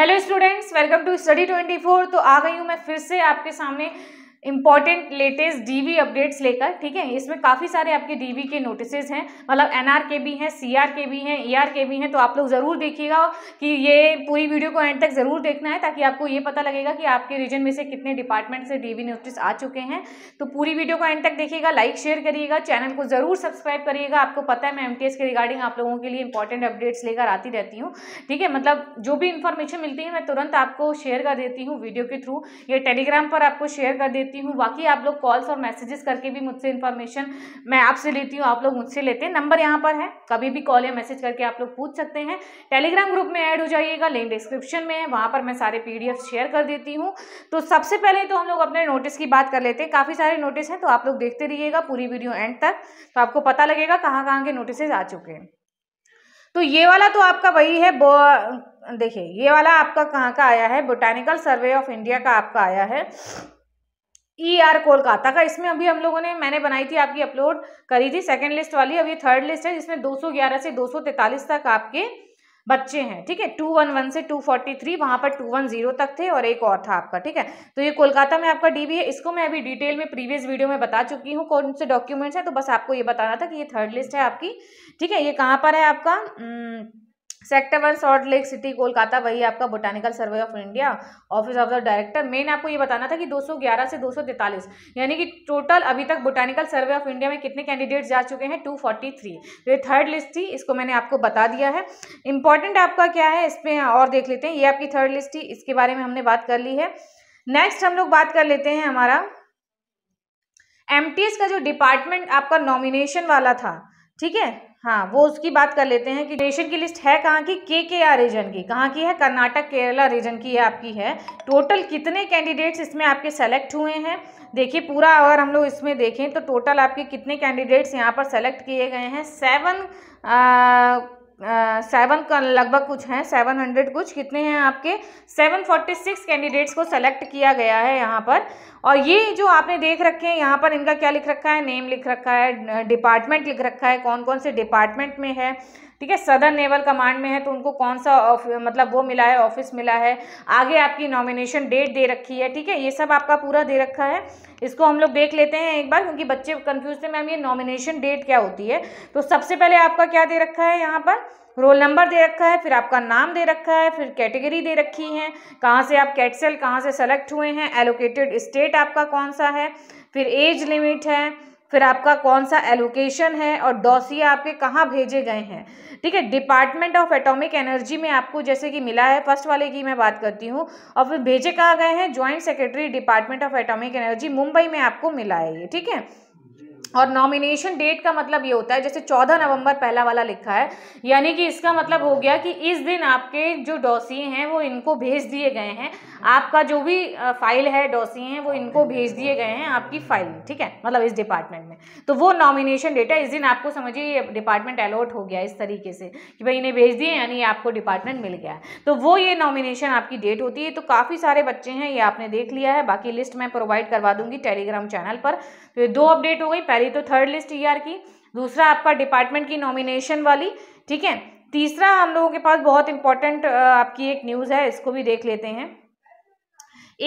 hello students welcome to study 24 तो आ गई हूँ मैं फिर से आपके सामने इंपॉर्टेंट लेटेस्ट डीवी अपडेट्स लेकर ठीक है इसमें काफ़ी सारे आपके डीवी के नोटिसेज हैं मतलब एनआर के भी हैं सीआर के भी हैं ईआर e के भी हैं तो आप लोग ज़रूर देखिएगा कि ये पूरी वीडियो को एंड तक ज़रूर देखना है ताकि आपको ये पता लगेगा कि आपके रीजन में से कितने डिपार्टमेंट से डीवी नोटिस आ चुके हैं तो पूरी वीडियो को एंड तक देखिएगा लाइक शेयर करिएगा चैनल को ज़रूर सब्सक्राइब करिएगा आपको पता है मैं एम के रिगार्डिंग आप लोगों के लिए इंपॉर्टेंट अपडेट्स लेकर आती रहती हूँ ठीक है मतलब जो भी इंफॉर्मेशन मिलती है मैं तुरंत आपको शेयर कर देती हूँ वीडियो के थ्रू या टेलीग्राम पर आपको शेयर कर देती लेती हूँ बाकी आप लोग कॉल्स और मैसेजेस करके भी मुझसे इन्फॉर्मेशन मैं आपसे लेती हूँ आप लोग मुझसे लेते हैं नंबर यहाँ पर है कभी भी कॉल या मैसेज करके आप लोग पूछ सकते हैं टेलीग्राम ग्रुप में ऐड हो जाइएगा लिंक डिस्क्रिप्शन में है वहाँ पर मैं सारे पी शेयर कर देती हूँ तो सबसे पहले तो हम लोग अपने नोटिस की बात कर लेते हैं काफ़ी सारे नोटिस हैं तो आप लोग देखते रहिएगा पूरी वीडियो एंड तक तो आपको पता लगेगा कहाँ कहाँ के नोटिसेज आ चुके हैं तो ये वाला तो आपका वही है देखिए ये वाला आपका कहाँ का आया है बोटानिकल सर्वे ऑफ इंडिया का आपका आया है ई e आर कोलकाता का इसमें अभी हम लोगों ने मैंने बनाई थी आपकी अपलोड करी थी सेकेंड लिस्ट वाली अभी थर्ड लिस्ट है जिसमें 211 से 243 तक आपके बच्चे हैं ठीक है टू वन वन से टू फोर्टी थ्री वहाँ पर टू वन जीरो तक थे और एक और था आपका ठीक है तो ये कोलकाता में आपका डीबी है इसको मैं अभी डिटेल में प्रीवियस वीडियो में बता चुकी हूँ कौन से डॉक्यूमेंट्स हैं तो बस आपको ये बताना था कि ये थर्ड लिस्ट है आपकी ठीक है ये कहाँ पर है आपका sector one salt lake city Kolkata वही आपका botanical survey of India office of the director मेन आपको ये बताना था कि 211 से दो यानी कि टोटल अभी तक बोटानिकल सर्वे ऑफ इंडिया में कितने कैंडिडेट्स जा चुके हैं 243 तो ये थर्ड लिस्ट थी इसको मैंने आपको बता दिया है इंपॉर्टेंट आपका क्या है इसमें और देख लेते हैं ये आपकी थर्ड लिस्ट थी इसके बारे में हमने बात कर ली है नेक्स्ट हम लोग बात कर लेते हैं हमारा एम का जो डिपार्टमेंट आपका नॉमिनेशन वाला था ठीक है हाँ वो उसकी बात कर लेते हैं कि नेशन की लिस्ट है कहाँ की के के आर रीजन की कहाँ की है कर्नाटक केरला रीजन की है आपकी है टोटल कितने कैंडिडेट्स इसमें आपके सेलेक्ट हुए हैं देखिए पूरा अगर हम लोग इसमें देखें तो टोटल आपके कितने कैंडिडेट्स यहाँ पर सेलेक्ट किए गए हैं सेवन सेवन लगभग कुछ हैं सेवन हंड्रेड कुछ कितने हैं आपके सेवन फोर्टी सिक्स कैंडिडेट्स को सेलेक्ट किया गया है यहाँ पर और ये जो आपने देख रखे हैं यहाँ पर इनका क्या लिख रखा है नेम लिख रखा है डिपार्टमेंट लिख रखा है कौन कौन से डिपार्टमेंट में है ठीक है सदर नेवल कमांड में है तो उनको कौन सा मतलब वो मिला है ऑफिस मिला है आगे आपकी नॉमिनेशन डेट दे रखी है ठीक है ये सब आपका पूरा दे रखा है इसको हम लोग देख लेते हैं एक बार क्योंकि बच्चे कन्फ्यूज थे मैम ये नॉमिनेशन डेट क्या होती है तो सबसे पहले आपका क्या दे रखा है यहाँ पर रोल नंबर दे रखा है फिर आपका नाम दे रखा है फिर कैटेगरी दे रखी है कहाँ से आप कैटसेल कहाँ से सेलेक्ट हुए हैं एलोकेटेड स्टेट आपका कौन सा है फिर एज लिमिट है फिर आपका कौन सा एलोकेशन है और डॉसिए आपके कहाँ भेजे गए हैं ठीक है डिपार्टमेंट ऑफ एटॉमिक एनर्जी में आपको जैसे कि मिला है फर्स्ट वाले की मैं बात करती हूँ और फिर भेजे कहाँ गए हैं joint secretary department of atomic energy Mumbai में आपको मिला है ये ठीक है और नॉमिनेशन डेट का मतलब ये होता है जैसे 14 नवंबर पहला वाला लिखा है यानी कि इसका मतलब हो गया कि इस दिन आपके जो डॉसिए हैं वो इनको भेज दिए गए हैं आपका जो भी फाइल है डॉसिए हैं वो इनको भेज दिए गए हैं आपकी फाइल ठीक है मतलब इस डिपार्टमेंट में तो वो नॉमिनेशन डेट है इस दिन आपको समझिए ये डिपार्टमेंट अलॉट हो गया इस तरीके से कि भाई इन्हें भेज दिए यानी आपको डिपार्टमेंट मिल गया तो वो ये नॉमिनेशन आपकी डेट होती है तो काफ़ी सारे बच्चे हैं ये आपने देख लिया है बाकी लिस्ट मैं प्रोवाइड करवा दूंगी टेलीग्राम चैनल पर तो दो अपडेट हो गई पहले पहली तो थर्ड लिस्ट ईआर की दूसरा आपका डिपार्टमेंट की नॉमिनेशन वाली ठीक है तीसरा हम लोगों के पास बहुत इंपॉर्टेंट आपकी एक न्यूज़ है इसको भी देख लेते हैं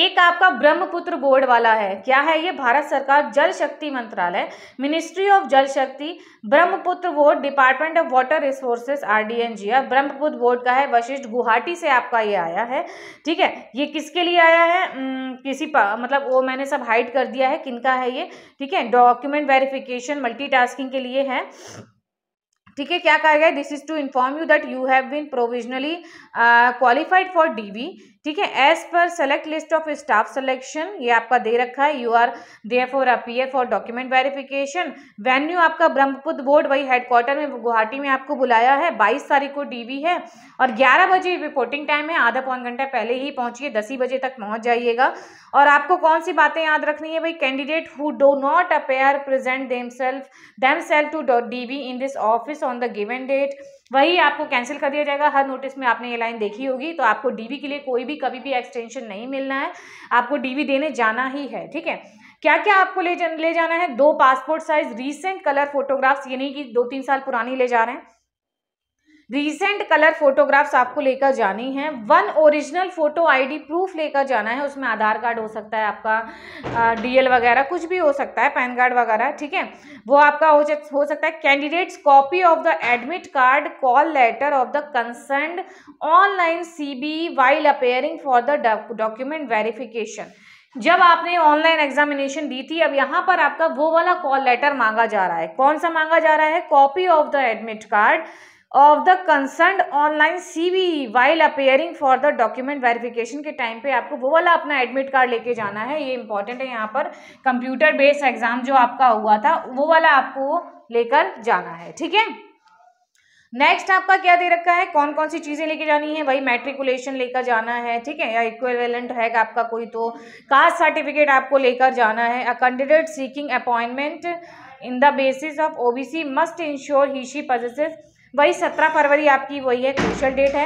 एक आपका ब्रह्मपुत्र बोर्ड वाला है क्या है ये भारत सरकार जल शक्ति मंत्रालय ministry of Jal Shakti Brahmaputra board department of water resources R D N G R Brahmaputra board का है वशिष्ठ गुवाहाटी से आपका ये आया है ठीक है ये किसके लिए आया है किसी किसी मतलब वो मैंने सब हाइड कर दिया है किनका है ये ठीक है डॉक्यूमेंट वेरिफिकेशन मल्टी के लिए है ठीक है क्या कहा गया this is to inform you that you have been provisionally qualified for DV ठीक है एज पर select list of staff selection ये आपका दे रखा है you are there for appear for document verification venue आपका ब्रह्मपुत्र बोर्ड वही हेडक्वार्टर में गुवाहाटी में आपको बुलाया है बाईस तारीख को डीवी है और ग्यारह बजे रिपोर्टिंग टाइम है आधा पौन घंटा पहले ही पहुंचिए दस ही बजे तक पहुंच जाइएगा और आपको कौन सी बातें याद रखनी है भाई candidate who do not appear present themselves themselves to the in this office on the given date वही आपको कैंसिल कर दिया जाएगा हर नोटिस में आपने ये लाइन देखी होगी तो आपको डीवी के लिए कोई भी कभी भी एक्सटेंशन नहीं मिलना है आपको डीवी देने जाना ही है ठीक है क्या क्या आपको ले ले जाना है दो passport size recent colour photographs ये नहीं कि दो तीन साल पुरानी ले जा रहे हैं रिसेंट कलर फोटोग्राफ्स आपको लेकर जानी है one original photo ID proof लेकर जाना है उसमें आधार कार्ड हो सकता है आपका डीएल वगैरह कुछ भी हो सकता है पैन कार्ड वगैरह ठीक है वो आपका हो, हो सकता है candidates copy of the admit card call letter of the concern online C V while appearing for the document verification जब आपने ऑनलाइन एग्जामिनेशन दी थी अब यहाँ पर आपका वो वाला कॉल लेटर मांगा जा रहा है कौन सा मांगा जा रहा है copy of the admit card of the concern online C V while appearing for the document verification के टाइम पे आपको वो वाला अपना एडमिट कार्ड लेके जाना है ये इंपॉर्टेंट है यहाँ पर कंप्यूटर बेस्ड एग्जाम जो आपका हुआ था वो वाला आपको लेकर जाना है ठीक है नेक्स्ट आपका क्या दे रखा है कौन कौन सी चीज़ें लेके जानी है वही मेट्रिकुलेशन लेकर जाना है ठीक है या इक्वेलेंट है आपका कोई तो कास्ट सर्टिफिकेट आपको लेकर जाना है a candidate seeking appointment in the basis of OBC must ensure he she possesses वही सत्रह फरवरी आपकी वही है क्रूशल डेट है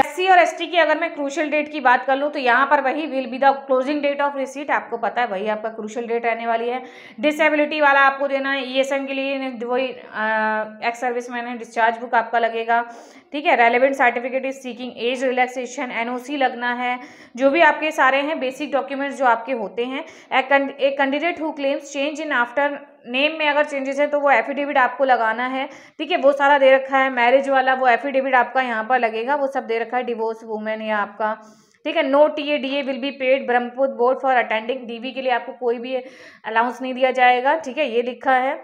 एस सी और एस की अगर मैं क्रूशल डेट की बात कर लूँ तो यहाँ पर वही will be the closing date of receipt आपको पता है वही आपका क्रूशल डेट रहने वाली है डिसेबिलिटी वाला आपको देना है ई e के लिए वही एक्स सर्विस मैन है डिस्चार्ज बुक आपका लगेगा ठीक है relevant certificate is seeking age relaxation सी लगना है जो भी आपके सारे हैं बेसिक डॉक्यूमेंट्स जो आपके होते हैं a candidate who claims change in after name में अगर चेंजेस है तो वो एफिडेविट आपको लगाना है ठीक है वो सारा दे रखा है मैरिज वाला वो एफिडेविट आपका यहाँ पर लगेगा वो सब दे रखा है डिवोर्स वुमेन या आपका ठीक है no T A D A will be paid Brahmaputra board for attending DV के लिए आपको कोई भी अलाउंस नहीं दिया जाएगा ठीक है ये लिखा है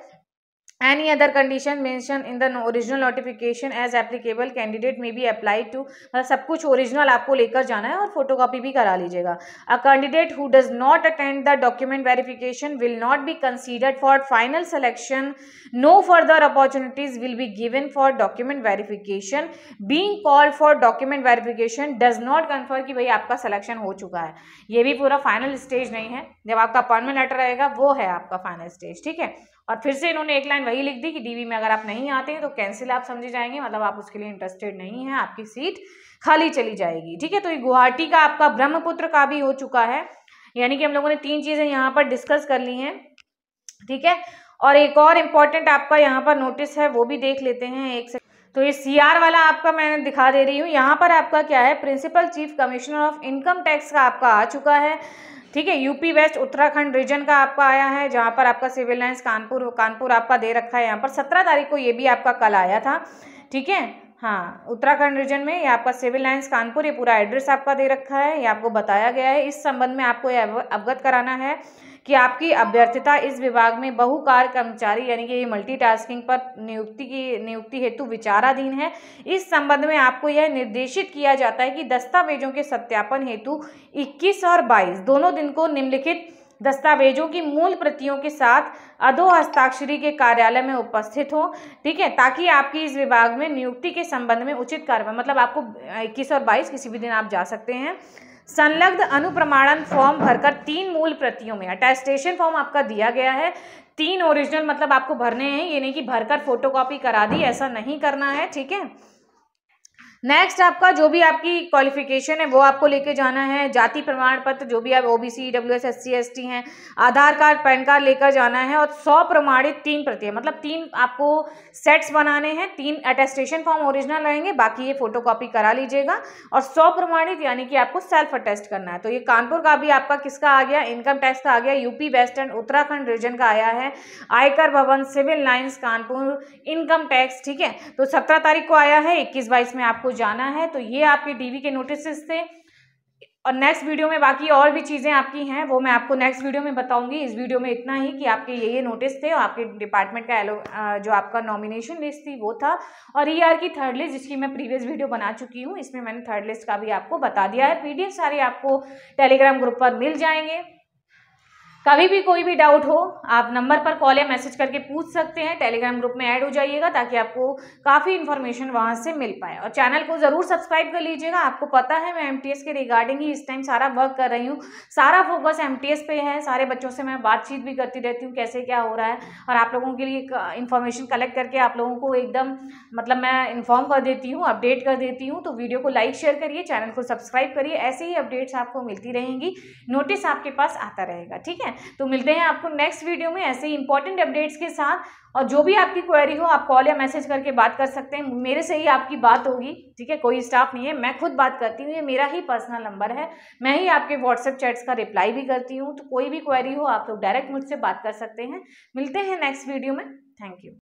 any other condition mention in the original notification as applicable candidate may be applied to मतलब सब कुछ ओरिजिनल आपको लेकर जाना है और फोटो कॉपी भी करा लीजिएगा a candidate who does not attend the document verification will not be considered for final selection no further opportunities will be given for document verification being call for document verification does not confirm कि भाई आपका selection हो चुका है ये भी पूरा final stage नहीं है जब आपका अपॉइंटमेंट लेटर रहेगा वो है आपका फाइनल स्टेज ठीक है और फिर से इन्होंने एक लाइन वही लिख दी कि डीवी में अगर आप नहीं आते हैं तो कैंसिल आप समझे जाएंगे मतलब आप उसके लिए इंटरेस्टेड नहीं है आपकी सीट खाली चली जाएगी ठीक है तो ये गुवाहाटी का आपका ब्रह्मपुत्र का भी हो चुका है यानी कि हम लोगों ने तीन चीज़ें यहाँ पर डिस्कस कर ली हैं ठीक है और एक और इम्पॉर्टेंट आपका यहाँ पर नोटिस है वो भी देख लेते हैं एक से तो ये सीआर वाला आपका मैं दिखा दे रही हूँ यहाँ पर आपका क्या है principal chief commissioner of income tax का आपका आ चुका है ठीक है यूपी वेस्ट उत्तराखंड रीजन का आपका आया है जहाँ पर आपका सिविल लाइन्स कानपुर कानपुर आपका दे रखा है यहाँ पर सत्रह तारीख को ये भी आपका कल आया था ठीक है हाँ उत्तराखंड रीजन में ये आपका सिविल लाइन्स कानपुर ये पूरा एड्रेस आपका दे रखा है ये आपको बताया गया है इस संबंध में आपको अवगत कराना है कि आपकी अभ्यर्थता इस विभाग में बहुकार कर्मचारी यानी कि मल्टीटास्किंग पर नियुक्ति की नियुक्ति हेतु विचाराधीन है इस संबंध में आपको यह निर्देशित किया जाता है कि दस्तावेजों के सत्यापन हेतु 21 और 22 दोनों दिन को निम्नलिखित दस्तावेजों की मूल प्रतियों के साथ अधो हस्ताक्षरी के कार्यालय में उपस्थित हो ठीक है ताकि आपकी इस विभाग में नियुक्ति के संबंध में उचित कार्रवाई मतलब आपको इक्कीस और बाईस किसी भी दिन आप जा सकते हैं संलग्न अनुप्रमाणन फॉर्म भरकर तीन मूल प्रतियों में अटेस्टेशन फॉर्म आपका दिया गया है तीन ओरिजिनल मतलब आपको भरने हैं ये नहीं कि भरकर फोटोकॉपी करा दी ऐसा नहीं करना है ठीक है नेक्स्ट आपका जो भी आपकी क्वालिफिकेशन है वो आपको लेके जाना है जाति प्रमाण पत्र जो भी आप OBC W S S C S T हैं आधार कार्ड पैन कार्ड लेकर जाना है और सौ प्रमाणित तीन प्रति मतलब तीन आपको सेट्स बनाने हैं तीन अटेस्टेशन फॉर्म ओरिजिनल रहेंगे बाकी ये फोटो कॉपी करा लीजिएगा और सौ प्रमाणित यानी कि आपको सेल्फ अटेस्ट करना है तो ये कानपुर का भी आपका किसका आ गया इनकम टैक्स का आ गया यूपी वेस्टर्न उत्तराखंड रीजन का आया है Aayakar Bhawan civil lines Kanpur income tax ठीक है तो सत्रह तारीख को आया है इक्कीस बाईस में आपको जाना है तो ये आपके डीवी के नोटिस थे और नेक्स्ट वीडियो में बाकी और भी चीज़ें आपकी हैं वो मैं आपको नेक्स्ट वीडियो में बताऊंगी इस वीडियो में इतना ही कि आपके ये ये नोटिस थे और आपके डिपार्टमेंट का एलो जो आपका नॉमिनेशन लिस्ट थी वो था और ई e की थर्ड लिस्ट जिसकी मैं प्रीवियस वीडियो बना चुकी हूँ इसमें मैंने थर्ड लिस्ट का भी आपको बता दिया है पी सारे आपको टेलीग्राम ग्रुप पर मिल जाएंगे कभी भी कोई भी डाउट हो आप नंबर पर कॉल या मैसेज करके पूछ सकते हैं टेलीग्राम ग्रुप में ऐड हो जाइएगा ताकि आपको काफ़ी इन्फॉर्मेशन वहाँ से मिल पाए और चैनल को ज़रूर सब्सक्राइब कर लीजिएगा आपको पता है मैं एम के रिगार्डिंग ही इस टाइम सारा वर्क कर रही हूँ सारा फोकस एम पे है सारे बच्चों से मैं बातचीत भी करती रहती हूँ कैसे क्या हो रहा है और आप लोगों के लिए इन्फॉर्मेशन कलेक्ट करके आप लोगों को एकदम मतलब मैं इन्फॉर्म कर देती हूँ अपडेट कर देती हूँ तो वीडियो को लाइक शेयर करिए चैनल को सब्सक्राइब करिए ऐसे ही अपडेट्स आपको मिलती रहेंगी नोटिस आपके पास आता रहेगा ठीक है तो मिलते हैं आपको नेक्स्ट वीडियो में ऐसे ही इंपॉर्टेंट अपडेट्स के साथ और जो भी आपकी क्वेरी हो आप कॉल या मैसेज करके बात कर सकते हैं मेरे से ही आपकी बात होगी ठीक है कोई स्टाफ नहीं है मैं खुद बात करती हूँ ये मेरा ही पर्सनल नंबर है मैं ही आपके व्हाट्सएप चैट्स का रिप्लाई भी करती हूँ तो कोई भी क्वेरी हो आप लोग तो डायरेक्ट मुझसे बात कर सकते हैं मिलते हैं नेक्स्ट वीडियो में थैंक यू